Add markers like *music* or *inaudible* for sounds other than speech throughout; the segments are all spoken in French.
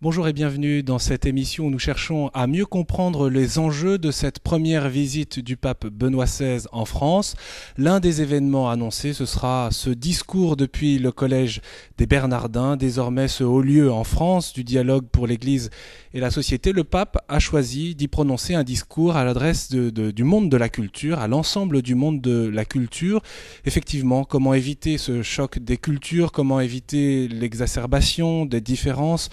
Bonjour et bienvenue dans cette émission où nous cherchons à mieux comprendre les enjeux de cette première visite du pape Benoît XVI en France. L'un des événements annoncés, ce sera ce discours depuis le collège des Bernardins, désormais ce haut lieu en France du dialogue pour l'Église et la société. Le pape a choisi d'y prononcer un discours à l'adresse du monde de la culture, à l'ensemble du monde de la culture. Effectivement, comment éviter ce choc des cultures, comment éviter l'exacerbation des différences,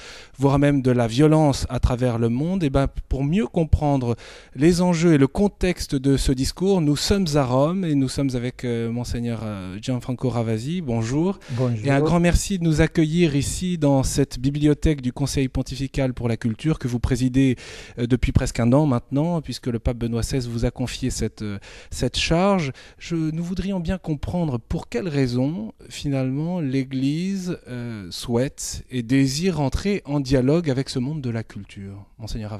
même de la violence à travers le monde, et eh ben pour mieux comprendre les enjeux et le contexte de ce discours, nous sommes à Rome et nous sommes avec euh, monseigneur euh, Gianfranco Ravasi. Bonjour. Et un grand merci de nous accueillir ici dans cette bibliothèque du Conseil pontifical pour la culture que vous présidez euh, depuis presque un an maintenant, puisque le pape Benoît XVI vous a confié cette, cette charge. Je, nous voudrions bien comprendre pour quelles raisons finalement l'Église souhaite et désire entrer en dialogue avec ce monde de la culture, Monseigneur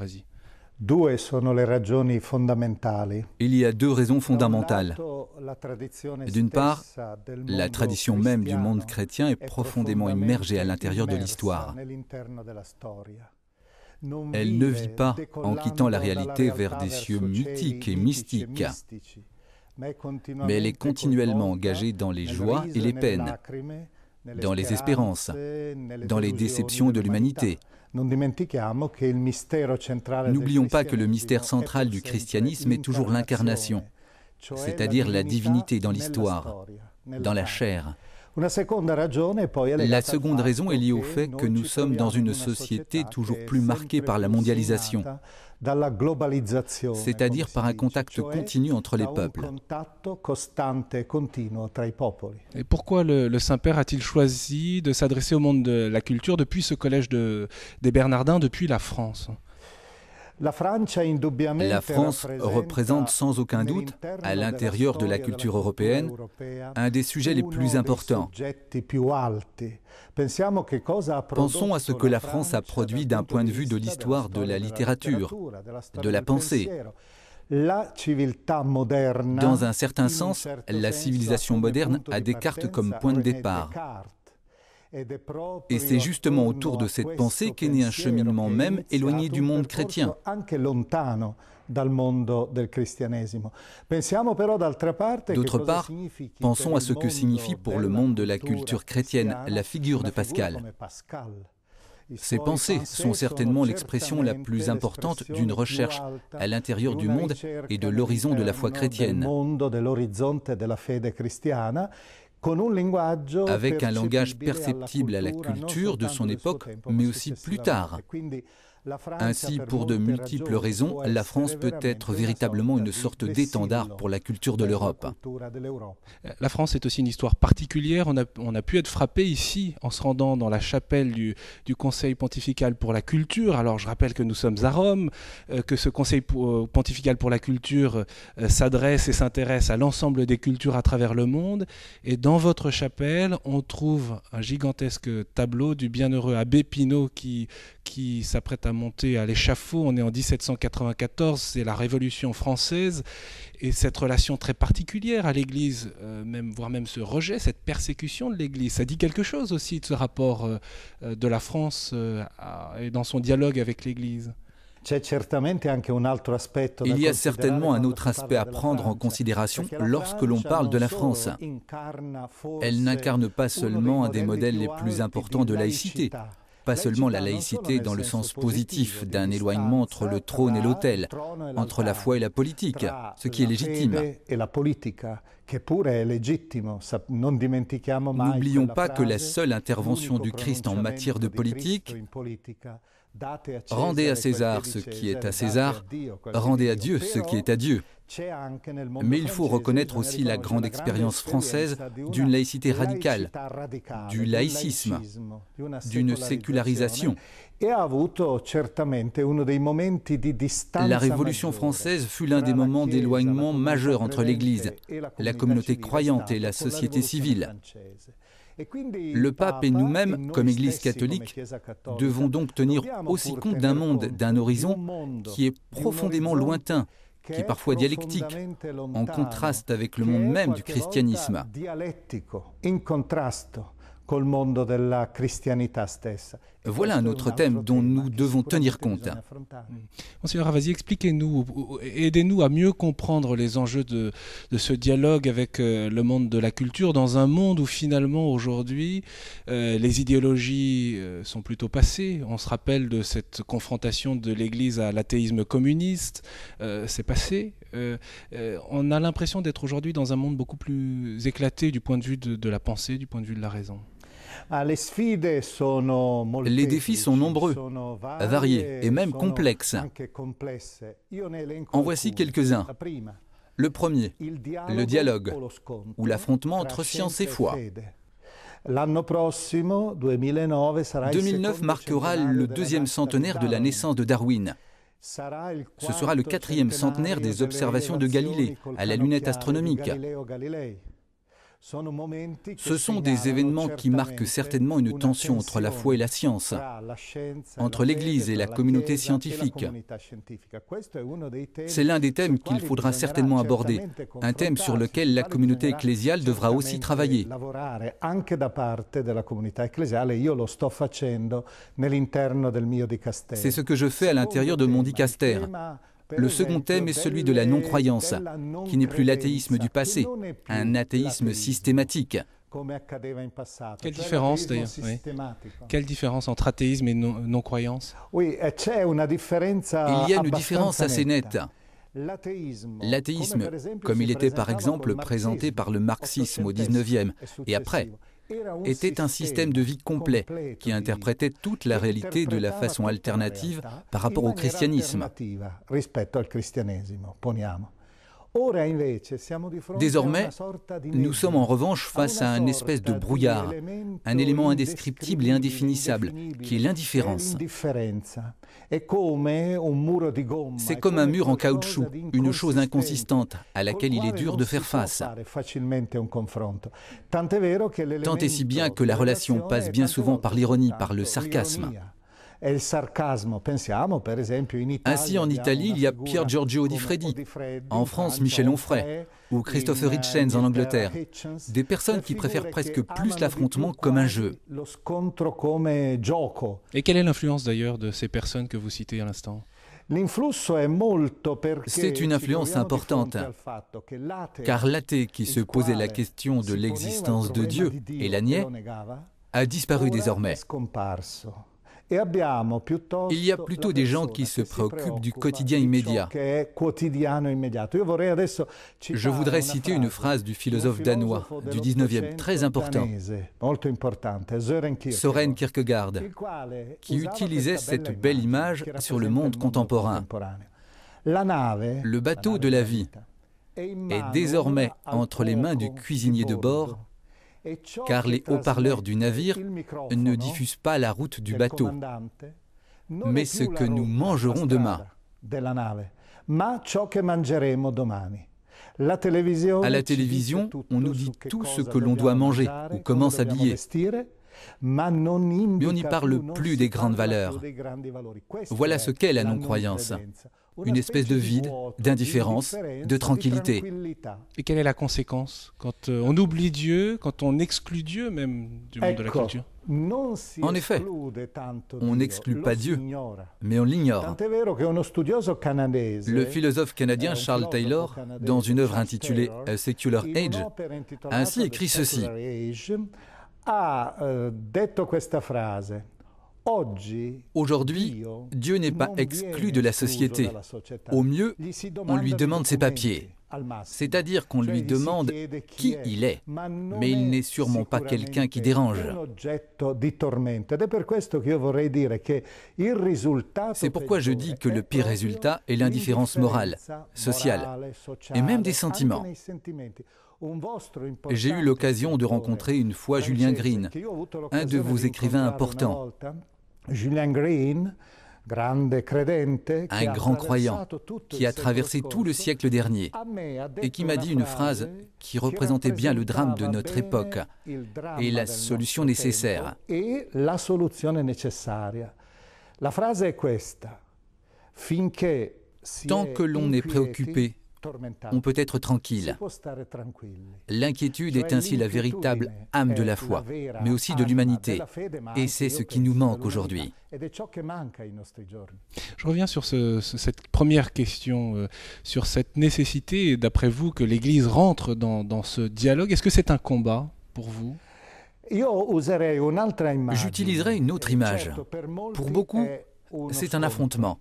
il y a deux raisons fondamentales. D'une part, la tradition même du monde chrétien est profondément immergée à l'intérieur de l'histoire. Elle ne vit pas en quittant la réalité vers des cieux mythiques et e mystiques, mais elle est continuellement engagée dans les joies et les peines, dans les espérances, dans les déceptions de l'humanité. N'oublions pas que le mystère central du christianisme est toujours l'incarnation, c'est-à-dire la divinité dans l'histoire, dans la chair. E la seconde raison est liée au fait que nous sommes dans une société toujours plus marquée par la mondialisation, c'est-à-dire par un contact continu entre les peuples. E Et pourquoi le, Saint-Père a-t-il choisi de s'adresser au monde de la culture depuis ce collège des Bernardins, depuis la France la France représente sans aucun doute, à l'intérieur de la culture européenne, un des sujets les plus importants. Pensons à ce que la France a produit d'un point de vue de l'histoire de la littérature, de la pensée. Dans un certain sens, la civilisation moderne a Descartes comme point de départ. Et c'est justement autour de cette pensée qu'est né un cheminement même éloigné du monde chrétien. D'autre part, pensons à ce que signifie pour le monde de la culture chrétienne la figure de Pascal. Ces pensées sont certainement l'expression la plus importante d'une recherche à l'intérieur du monde et de l'horizon de la foi chrétienne avec un langage perceptible à la culture de son époque, mais aussi plus tard. E ainsi, pour de multiples raisons, la France peut être véritablement une sorte d'étendard pour la culture de l'Europe. Euh, la France est aussi une histoire particulière. On a, pu être frappé ici en se rendant dans la chapelle du, du, Conseil pontifical pour la culture. Alors je rappelle que nous sommes à Rome, euh, que ce Conseil euh, pontifical pour la culture s'adresse et s'intéresse à l'ensemble des cultures à travers le monde. Et dans votre chapelle, on trouve un gigantesque tableau du bienheureux abbé Pinault qui, qui s'apprête à monté à l'échafaud, on est en 1794, c'est la Révolution française, et cette relation très particulière à l'Église, euh, même, voire même ce rejet, cette persécution de l'Église, ça dit quelque chose aussi de ce rapport euh, euh, de la France et dans son dialogue avec l'Église. Il y a certainement un autre aspect à prendre en considération lorsque l'on parle de la France. Elle n'incarne pas seulement un des modèles les plus importants de laïcité, pas seulement la laïcité dans le sens positif d'un éloignement entre le trône et l'autel, entre la foi et la politique, ce qui est légitime. N'oublions pas que la seule intervention du Christ en matière de politique Rendez à César ce qui est à César, rendez à Dieu ce qui est à Dieu. Mais il faut reconnaître aussi la grande expérience française d'une laïcité radicale, du laïcisme, d'une sécularisation. Hein. La Révolution française fut l'un des moments d'éloignement majeur entre l'Église, e la communauté croyante et la société civile. E le pape et nous-mêmes, e comme Église catholique, devons donc tenir aussi compte d'un monde, d'un horizon qui est profondément lointain qui est parfois dialectique, en contraste avec le monde même du christianisme. E voilà un autre thème dont nous devons tenir compte. Mm. Monsieur Ravasi, expliquez-nous, aidez-nous à mieux comprendre les enjeux de, ce dialogue avec euh, le monde de la culture dans un monde où finalement aujourd'hui euh, les idéologies euh, sont plutôt passées. On se rappelle de cette confrontation de l'Église à l'athéisme communiste, c'est passé. on a l'impression d'être aujourd'hui dans un monde beaucoup plus éclaté du point de vue de la pensée, du point de vue de la raison. Ah, les défis sont nombreux, variés et même complexes. En voici quelques-uns. Le premier, le dialogue ou l'affrontement entre science et e foi. 2009 marquera le deuxième centenaire de la naissance de Darwin. Ce sera le quatrième centenaire des observations de Galilée à la lunette astronomique. Ce sont des événements qui marquent certainement une tension entre la foi et la science, e entre l'Église et la communauté e scientifique. C'est l'un des thèmes qu'il faudra certainement aborder, un thème sur lequel la communauté ecclésiale devra aussi travailler. C'est ce que je fais à l'intérieur de mon dicastère. Le second thème est celui de la non-croyance, qui n'est plus l'athéisme du passé, un athéisme systématique. Quelle différence d'ailleurs Quelle différence entre athéisme et non-croyance Il y a une différence assez nette. L'athéisme, comme il était par exemple présenté par le marxisme au 19e, e et après, était un système de vie complet qui interprétait toute la réalité de la façon alternative par rapport au christianisme. Désormais, nous sommes en revanche face à un espèce de brouillard, un élément indescriptible et indéfinissable, qui est l'indifférence. C'est comme un mur en caoutchouc, une chose inconsistante à laquelle il est dur de faire face. Tant et si bien que la relation passe bien souvent par l'ironie, par le sarcasme. Ainsi, en Italie, il y a Pier Giorgio Di Freddi, en France, Michel Onfray ou Christopher Hitchens en Angleterre. Des personnes qui préfèrent presque plus l'affrontement comme un jeu. Et quelle est l'influence d'ailleurs de ces personnes que vous citez à l'instant c'est une influence importante, car l'athée qui se posait la question de l'existence de Dieu et la niait a disparu désormais. E Il y a plutôt des gens qui se préoccupent du quotidien immédiat. Je voudrais citer une phrase du philosophe danois du 19e, très important, Soren Kierkegaard, qui utilisait cette belle image sur le monde contemporain. Le bateau de la vie est désormais entre les mains du cuisinier de bord car les haut-parleurs du navire ne diffusent pas la route du bateau, mais ce que nous mangerons demain. À la télévision, on nous dit tout ce que l'on doit manger ou comment s'habiller. Mais on n'y parle plus des grandes valeurs. Voilà ce qu'est la non-croyance. Une espèce de vide, d'indifférence, de tranquillité. Et quelle est la conséquence quand euh, on oublie Dieu, quand on exclut Dieu même du monde de la culture en effet, on n'exclut pas Dieu, mais on l'ignore. Le philosophe canadien Charles Taylor, dans une œuvre intitulée A Secular Age, a ainsi écrit ceci. Eh, Aujourd'hui, Dieu n'est pas exclu de la société. Au mieux, on lui demande ses papiers. C'est-à-dire qu'on lui demande qui il est, mais il n'est sûrement pas quelqu'un qui dérange. C'est pourquoi je dis que le pire résultat est l'indifférence morale, sociale et même des sentiments. J'ai eu l'occasion de rencontrer une fois Julien Green, un de vos écrivains importants. Julien un grand croyant qui a traversé tout le siècle dernier et qui m'a dit une phrase qui représentait bien le drame de notre époque et la solution nécessaire. E la phrase est questa. Tant que l'on est préoccupé on peut être tranquille. L'inquiétude est ainsi la véritable âme de la foi, mais aussi de l'humanité. Et c'est ce qui nous manque aujourd'hui. Je reviens sur cette première question, euh, sur cette nécessité, d'après vous, que l'Église rentre dans ce dialogue. Est-ce que c'est un combat pour vous J'utiliserai une autre image. Pour beaucoup, c'est un affrontement.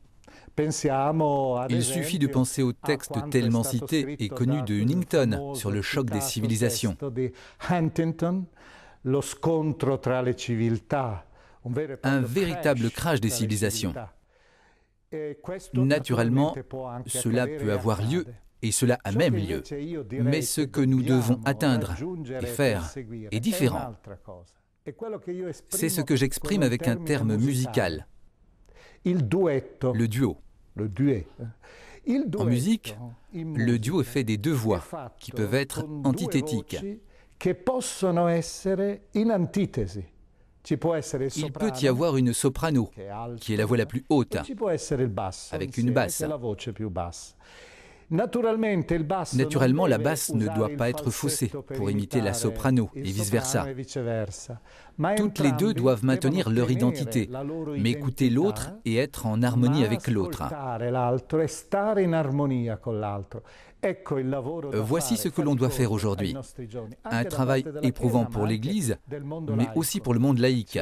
Il suffit de penser au texte tellement cité et connu de Huntington sur le choc des civilisations. E un véritable crash des civilisations. E Naturellement, cela peut avoir lieu et cela a même lieu. Mais ce que nous devons atteindre et e faire est différent. C'est ce que j'exprime avec un terme musical. Le duo. En musique, le duo est fait des deux voix qui peuvent être antithétiques. Il peut y avoir une soprano, qui est la voix la plus haute, e avec une basse. Naturellement, la basse ne doit pas être faussée pour imiter la soprano et vice-versa. E Toutes les deux doivent maintenir leur identité, mais écouter l'autre et être en harmonie avec l'autre. Voici ce que l'on doit faire aujourd'hui. Un travail éprouvant pour l'Église, mais aussi pour le monde laïque.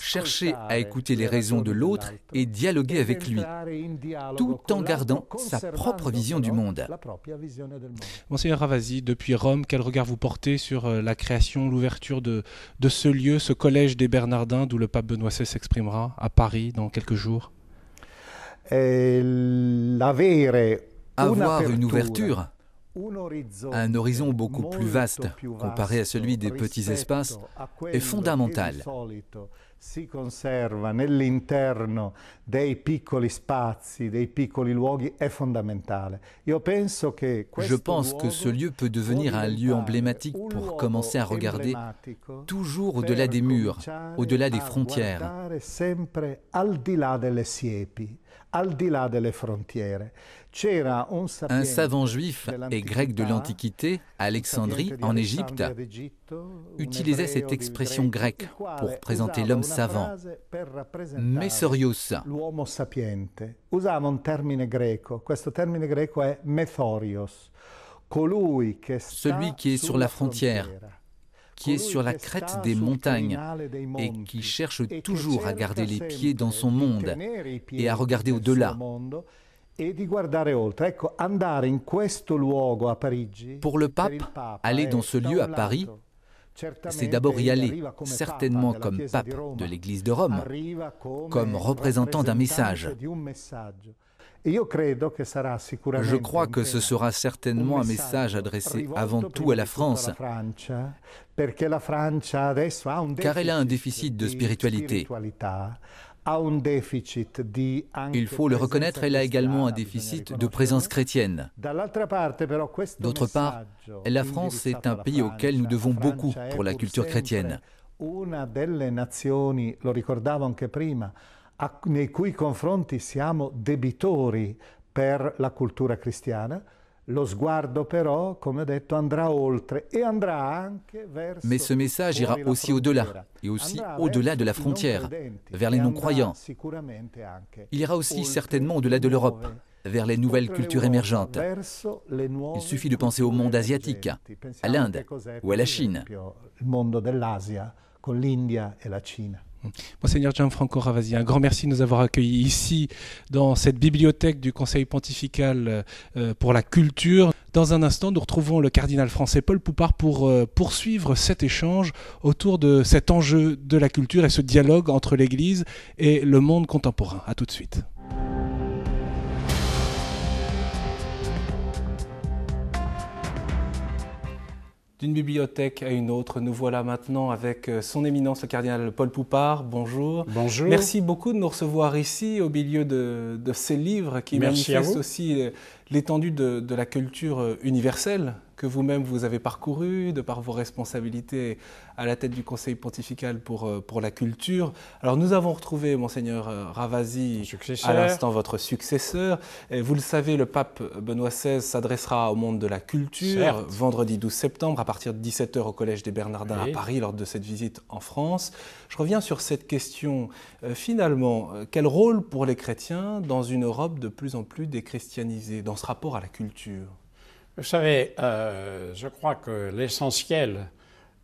Chercher à écouter les raisons de l'autre et dialoguer e avec lui, tout en gardant sa propre vision du monde. Monseigneur Ravasi, depuis Rome, quel regard vous portez sur euh, la création, l'ouverture de, ce lieu, ce collège des Bernardins, d'où le pape Benoît XVI s'exprimera à Paris dans quelques jours euh, avoir une ouverture, un horizon beaucoup plus vaste comparé à celui des petits espaces est fondamental. penso Je pense que ce lieu peut devenir un lieu emblématique pour commencer à regarder toujours au-delà des murs, au-delà des frontières. al un savant juif et grec de l'Antiquité, Alexandrie, en Égypte, utilisait cette expression grecque pour présenter l'homme savant, Messorios. celui qui est sur la frontière, qui est sur la crête des montagnes et qui cherche e toujours à garder les pieds dans son monde et à regarder au-delà pour le pape, aller eh, dans ce lieu à Paris, c'est d'abord y aller, certainement comme pape de l'Église de Rome, comme représentant d'un message. E Je crois que ce sera certainement un message adressé avant tout à la France, car elle a un déficit de spiritualité. Il faut le reconnaître, elle a également un déficit de présence chrétienne. D'autre part, la France est un pays auquel nous devons beaucoup pour la culture chrétienne. nei cui confronti siamo debitori per la cultura cristiana, mais ce message ira aussi au-delà et aussi au-delà de la frontière, vers les e non-croyants. Il ira aussi certainement au-delà de l'Europe, vers les nouvelles cultures émergentes. Il suffit de penser au monde asiatique, à l'Inde ou à la Chine. Monseigneur Gianfranco Ravasi, un grand merci de nous avoir accueillis ici dans cette bibliothèque du Conseil pontifical euh, euh, pour la culture. Dans un instant, nous retrouvons le cardinal français Paul Poupard pour euh, poursuivre cet échange autour de cet enjeu de la culture et ce dialogue entre l'Église et le monde contemporain. A tout de suite. D'une bibliothèque à une autre, nous voilà maintenant avec euh, son éminence le cardinal Paul Poupard. Bonjour. Bonjour. Merci beaucoup de nous recevoir ici au milieu de, ces livres qui manifestent aussi euh, l'étendue de, la culture euh, universelle que vous-même vous avez parcouru, de par vos responsabilités à la tête du Conseil pontifical pour, euh, pour la culture. Alors nous avons retrouvé Monseigneur euh, Ravasi, à l'instant votre successeur. Et vous le savez, le pape Benoît XVI s'adressera au monde de la culture vendredi 12 septembre à partir de 17h au Collège des Bernardins à Paris lors de cette visite en France. Je reviens sur cette question. Euh, finalement, quel rôle pour les chrétiens dans une Europe de plus en plus déchristianisée, dans ce rapport à la culture vous savez, euh, je crois que l'essentiel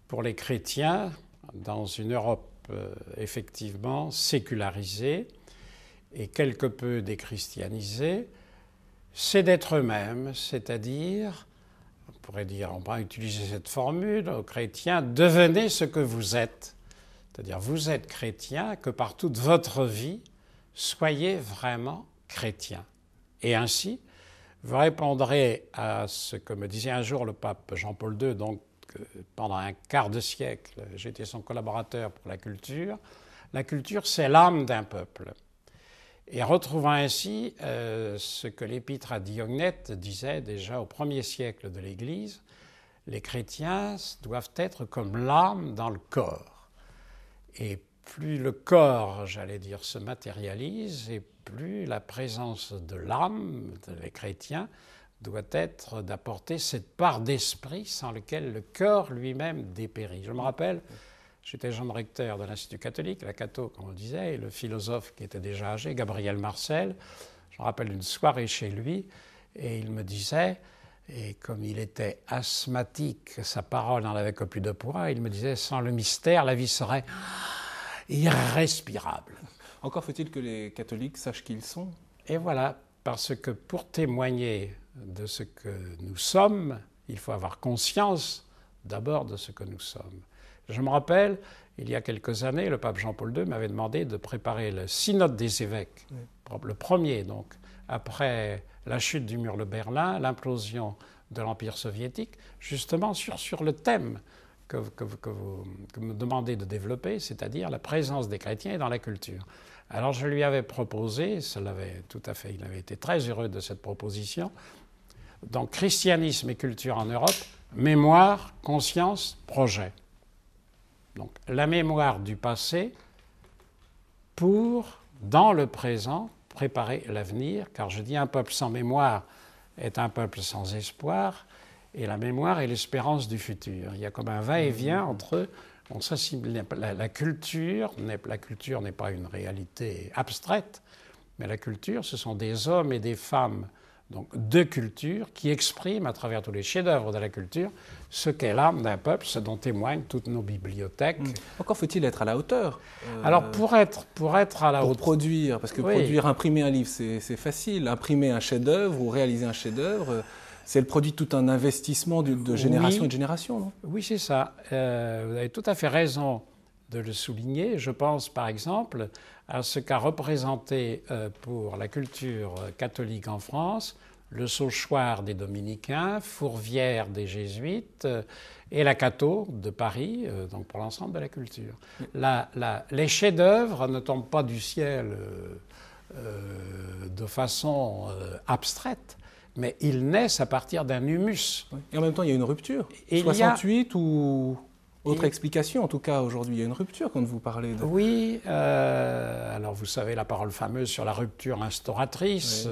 pour les chrétiens, dans une Europe euh, effectivement sécularisée et quelque peu déchristianisée, c'est d'être eux-mêmes, c'est-à-dire, on pourrait dire, on va utiliser cette formule aux chrétiens, devenez ce que vous êtes. C'est-à-dire, vous êtes chrétien, que par toute votre vie, soyez vraiment chrétien. Et ainsi, vous répondrez à ce que me disait un jour le pape Jean-Paul II, donc euh, pendant un quart de siècle, j'étais son collaborateur pour la culture. La culture, c'est l'âme d'un peuple. Et retrouvant ainsi euh, ce que l'épître à Diognète disait déjà au premier siècle de l'Église, les chrétiens doivent être comme l'âme dans le corps. Et plus le corps, j'allais dire, se matérialise, et plus la présence de l'âme, les chrétiens, doit être d'apporter cette part d'esprit sans lequel le cœur lui-même dépérit. Je me rappelle, j'étais jeune recteur de l'Institut catholique, la Cato, comme on disait, et le philosophe qui était déjà âgé, Gabriel Marcel, je me rappelle une soirée chez lui, et il me disait, et comme il était asthmatique, sa parole n'en avait que plus de poids, il me disait, sans le mystère, la vie serait irrespirable. Encore faut-il que les catholiques sachent qui ils sont. Et voilà, parce que pour témoigner de ce que nous sommes, il faut avoir conscience d'abord de ce que nous sommes. Je me rappelle, il y a quelques années, le pape Jean-Paul II m'avait demandé de préparer le synode des évêques, le premier donc, après la chute du mur de Berlin, l'implosion de l'Empire soviétique, justement sur, le thème que, vous, que, vous, me demandez de développer, c'est-à-dire la présence des chrétiens dans la culture. Alors je lui avais proposé, ça l'avait tout à fait, il avait été très heureux de cette proposition, dans Christianisme et culture en Europe, mémoire, conscience, projet. Donc la mémoire du passé pour, dans le présent, préparer l'avenir, car je dis un peuple sans mémoire est un peuple sans espoir, et la mémoire est l'espérance du futur. Il y a comme un va-et-vient entre la, la culture, la culture n'est pas une réalité abstraite, mais la culture, ce sont des hommes et des femmes donc de culture qui expriment à travers tous les chefs-d'œuvre de la culture ce qu'est l'âme d'un peuple, ce dont témoignent toutes nos bibliothèques. Mmh. Encore faut-il être à la hauteur. Euh, Alors pour être, pour être à la pour hauteur. produire, parce que produire, imprimer un livre, c'est facile. Imprimer un chef-d'œuvre ou réaliser un chef-d'œuvre. C'est le produit de tout un investissement de, génération en génération, non Oui, c'est ça. Euh, vous avez tout à fait raison de le souligner. Je pense par exemple à ce qu'a représenté euh, pour la culture euh, catholique en France le Sauchoir des Dominicains, Fourvière des Jésuites et la Cato de Paris, donc pour l'ensemble de la culture. les chefs-d'œuvre ne tombent pas du ciel de façon abstraite mais ils naissent à partir d'un humus. Et en même temps, il y a une rupture. Et 68 ou autre explication, en tout cas aujourd'hui, il y a une rupture quand vous parlez de... Oui, euh, alors vous savez la parole fameuse sur la rupture instauratrice.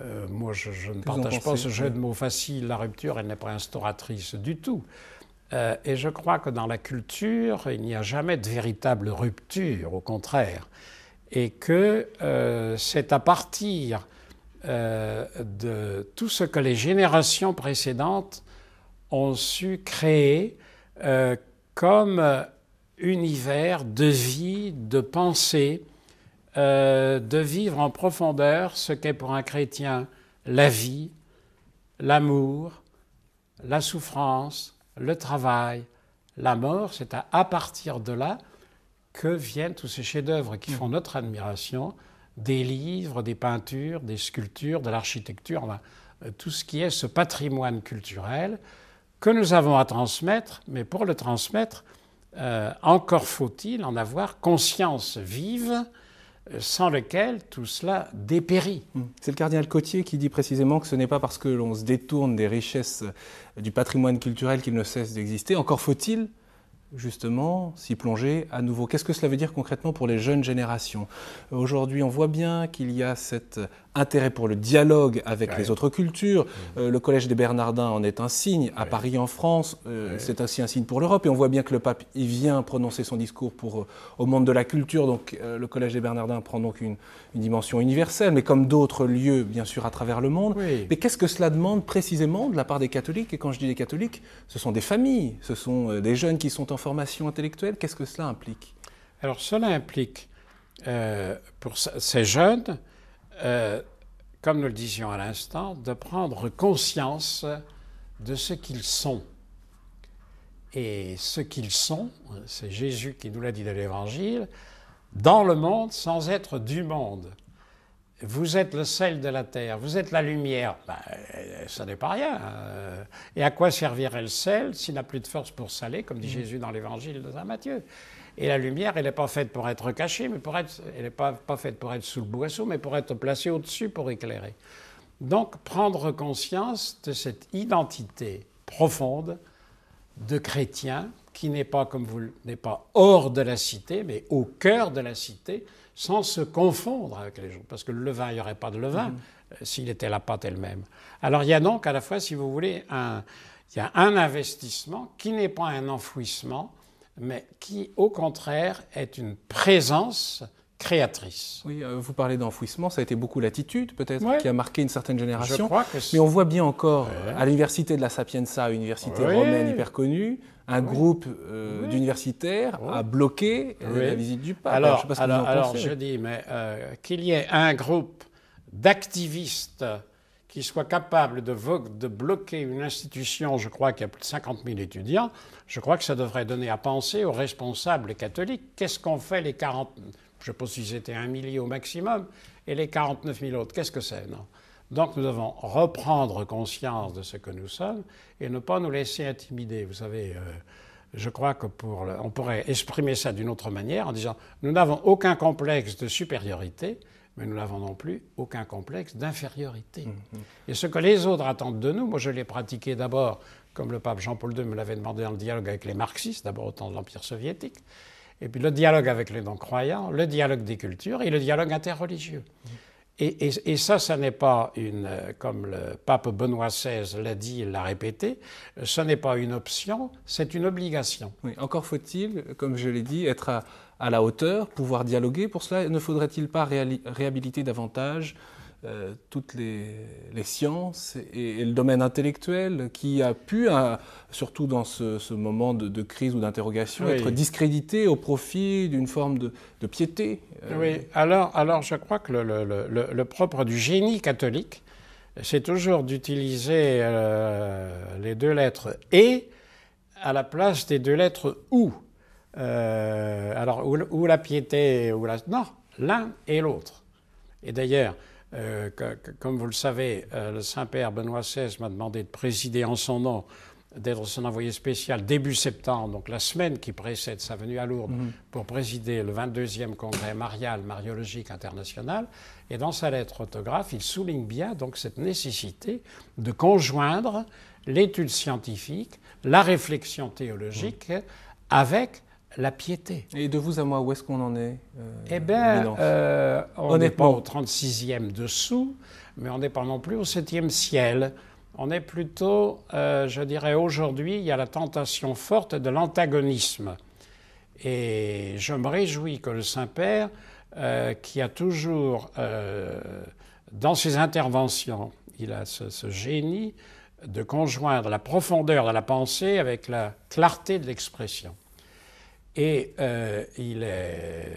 Euh, moi, je, ne partage pas ce jeu de mots facile. La rupture, elle n'est pas instauratrice du tout. Euh, et je crois que dans la culture, il n'y a jamais de véritable rupture, au contraire. Et que c'est à partir euh, de tout ce que les générations précédentes ont su créer euh, comme univers de vie, de pensée, euh, de vivre en profondeur ce qu'est pour un chrétien la vie, l'amour, la souffrance, le travail, la mort. C'est à, partir de là que viennent tous ces chefs-d'œuvre qui mmh. font notre admiration, des livres, des peintures, des sculptures, de l'architecture, euh, tout ce qui est ce patrimoine culturel que nous avons à transmettre, mais pour le transmettre, euh, encore faut-il en avoir conscience vive euh, sans lequel tout cela dépérit. Mmh. C'est le cardinal Cotier qui dit précisément que ce n'est pas parce que l'on se détourne des richesses du patrimoine culturel qu'il ne cesse d'exister. Encore faut-il justement s'y plonger à nouveau. Qu'est-ce que cela veut dire concrètement pour les jeunes générations Aujourd'hui, on voit bien qu'il y a cette intérêt pour le dialogue avec les autres cultures. Mm. Euh, le Collège des Bernardins en est un signe. À Paris, en France, euh, c'est aussi un signe pour l'Europe. Et on voit bien que le pape il vient prononcer son discours pour, euh, au monde de la culture. Donc le Collège des Bernardins prend donc une, dimension universelle, mais comme d'autres lieux, bien sûr, à travers le monde. Mais qu'est-ce que cela demande précisément de la part des catholiques Et quand je dis des catholiques, ce sont des familles, ce sont des jeunes qui sont en formation intellectuelle. Qu'est-ce que cela implique Alors cela implique, pour ces jeunes, euh, comme nous le disions à l'instant, de prendre conscience de ce qu'ils sont. Et ce qu'ils sont, c'est Jésus qui nous l'a dit dans l'Évangile, dans le monde sans être du monde vous êtes le sel de la terre, vous êtes la lumière. Ben, euh, ça n'est pas rien. Hein. Et à quoi servirait le sel s'il n'a plus de force pour saler, comme dit mm. Jésus dans l'évangile de Saint Matthieu Et la lumière, elle n'est pas faite pour être cachée, mais pour être, elle n'est pas, faite pour être sous le boisseau, mais pour être placée au-dessus pour éclairer. Donc prendre conscience de cette identité profonde de chrétien qui n'est pas, comme vous n'est pas hors de la cité, mais au cœur de la cité, sans se confondre avec les gens, parce que le levain, il n'y aurait pas de levain mm. euh, s'il était la pâte elle-même. Alors il y a donc à la fois, si vous voulez, il y a un investissement qui n'est pas un enfouissement, mais qui, au contraire, est une présence créatrice. Oui, euh, vous parlez d'enfouissement, ça a été beaucoup l'attitude peut-être qui a marqué une certaine génération. Mais on voit bien encore à l'université de la Sapienza, université romaine hyper connue, un groupe euh, d'universitaires a bloqué euh, la visite du pape. Alors, je, pas alors, alors je, dis, mais qu'il y ait un groupe d'activistes qui soit capable de, de, bloquer une institution, je crois qu'il y a plus de 50 000 étudiants, je crois que ça devrait donner à penser aux responsables catholiques. Qu'est-ce qu'on fait les 40 je ne sais pas un millier au maximum, et les 49 000 autres, qu'est-ce que c'est non Donc nous devons reprendre conscience de ce que nous sommes et ne pas nous laisser intimider. Vous savez, euh, je crois que pour on pourrait exprimer ça d'une autre manière en disant nous n'avons aucun complexe de supériorité, mais nous n'avons non plus aucun complexe d'infériorité. Mmh, mmh. Et ce que les autres attendent de nous, moi je l'ai pratiqué d'abord, comme le pape Jean-Paul II me l'avait demandé dans le dialogue avec les marxistes, d'abord au temps de l'Empire soviétique. Et puis le dialogue avec les non-croyants, le dialogue des cultures et le dialogue interreligieux. Et, ça, ça n'est pas une, euh, comme le pape Benoît XVI l'a dit, il l'a répété, euh, ce n'est pas une option, c'est une obligation. encore faut-il, comme je l'ai dit, être à, à, la hauteur, pouvoir dialoguer. Pour cela, ne faudrait-il pas réhabiliter davantage euh, toutes les, sciences et, le domaine intellectuel qui a pu, euh, surtout dans ce, moment de, crise ou d'interrogation, être discrédité au profit d'une forme de, piété. Euh. Oui, alors, alors je crois que le, propre du génie catholique, c'est toujours d'utiliser les deux lettres et à la place des deux lettres ou. alors, ou, ou, la piété, ou la. Non, l'un et l'autre. Et d'ailleurs, euh, comme vous le savez, euh, le Saint-Père Benoît XVI m'a demandé de présider en son nom, d'être son envoyé spécial début septembre, donc la semaine qui précède sa venue à Lourdes, mhm. pour présider le 22e congrès marial mariologique international. Et dans sa lettre autographe, il souligne bien donc cette nécessité de conjoindre l'étude scientifique, la réflexion théologique, mhm. avec la piété. Et de vous à moi, où est-ce qu'on en est euh, Eh bien, euh, on n'est pas au 36e dessous, mais on n'est pas non plus au 7e ciel. On est plutôt, euh, je dirais, aujourd'hui, il y a la tentation forte de l'antagonisme. Et je me réjouis que le Saint-Père, qui a toujours, dans ses interventions, il a ce, ce génie de conjoindre la profondeur de la pensée avec la clarté de l'expression. Et euh, il est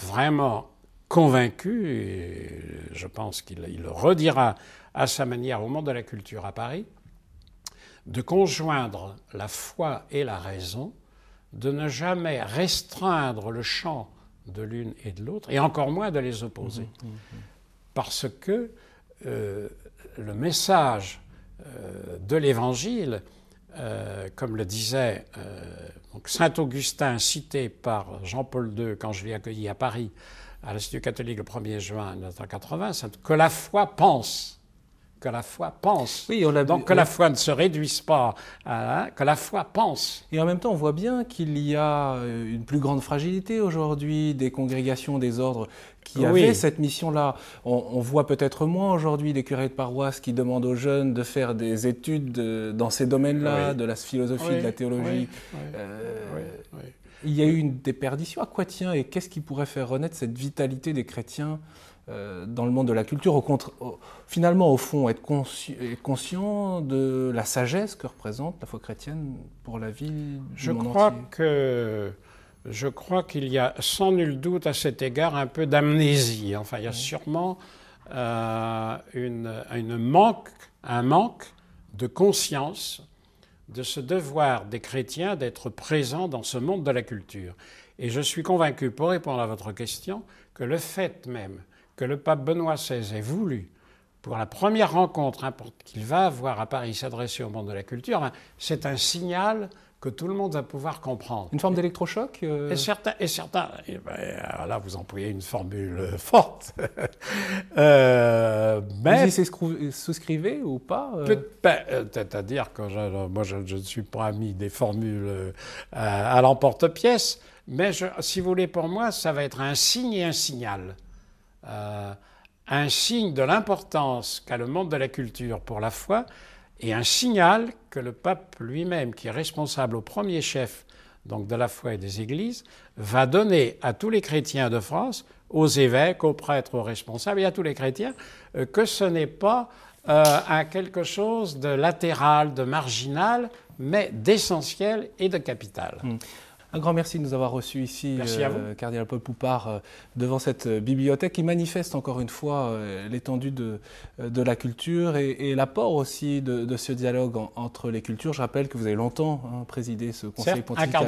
vraiment convaincu, je pense qu'il le redira à sa manière au monde de la culture à Paris, de conjoindre la foi et la raison, de ne jamais restreindre le champ de l'une et de l'autre, et encore moins de les opposer. Mmh, mmh, mmh. Parce que euh, le message euh, de l'Évangile euh, comme le disait euh, Saint Augustin, cité par Jean-Paul II quand je l'ai accueilli à Paris à l'Institut catholique le 1er juin 1980, que la foi pense. Que la foi pense. Oui, on Donc que la foi ne se réduise pas, à, hein, hein, que la foi pense. Et en même temps, on voit bien qu'il y a euh, une plus grande fragilité aujourd'hui des congrégations, des ordres qui oui. avait cette mission-là. On, voit peut-être moins aujourd'hui les curés de paroisse qui demandent aux jeunes de faire des études dans ces domaines-là, de la philosophie, de la théologie. Euh, il y a eu une déperdition. À quoi tient et qu'est-ce qui pourrait faire renaître cette vitalité des chrétiens euh, dans le monde de la culture, au contre, finalement, au fond, être, conscient de la sagesse que représente la foi chrétienne pour la vie Je crois que je crois qu'il y a sans nul doute à cet égard un peu d'amnésie. Enfin, il y a sûrement euh, manque, un manque de conscience de ce devoir des chrétiens d'être présents dans ce monde de la culture. Et je suis convaincu, pour répondre à votre question, que le fait même que le pape Benoît XVI ait voulu, pour la première rencontre qu'il va avoir à Paris, s'adresser au monde de la culture, hein, c'est un signal que tout le monde va pouvoir comprendre. Une forme d'électrochoc euh Et certains, et certains eh ben, là vous employez une formule euh, forte. *laughs* euh, mais... Vous y souscrivez ou pas euh ben, C'est-à-dire que moi je ne suis pas ami des formules à, l'emporte-pièce, mais si vous voulez pour moi, ça va être un signe et un signal. un signe de l'importance qu'a le monde de la culture pour la foi, et un signal que le pape lui-même, qui est responsable au premier chef donc de la foi et des églises, va donner à tous les chrétiens de France, aux évêques, aux prêtres, aux responsables et à tous les chrétiens, euh, que ce n'est pas euh, quelque chose de latéral, de marginal, mais d'essentiel et de capital. Mmh. Un grand merci de nous avoir reçus ici, euh, Cardinal Paul Poupard, euh, devant cette euh, bibliothèque qui manifeste encore une fois euh, l'étendue de, de, la culture et, l'apport aussi de, ce dialogue entre les cultures. Je rappelle que vous avez longtemps hein, présidé ce conseil pontifical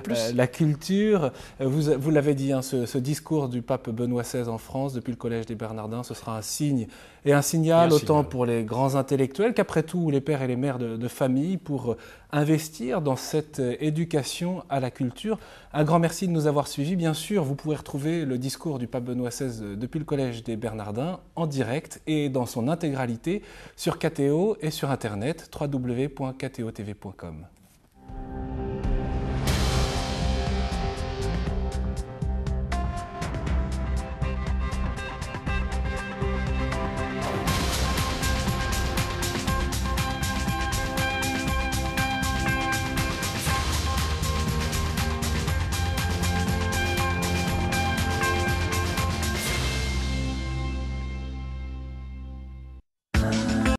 pour la culture. Vous, vous l'avez dit, hein, ce, discours du pape Benoît XVI en France depuis le Collège des Bernardins, ce sera un signe et un signal, autant pour les grands intellectuels qu'après tout les pères et les mères de, de famille pour investir dans cette euh, éducation à la culture. Un grand merci de nous avoir suivis. Bien sûr, vous pouvez retrouver le discours du pape Benoît XVI euh, depuis le Collège des Bernardins en direct et dans son intégralité sur KTO et sur Internet www.ktotv.com.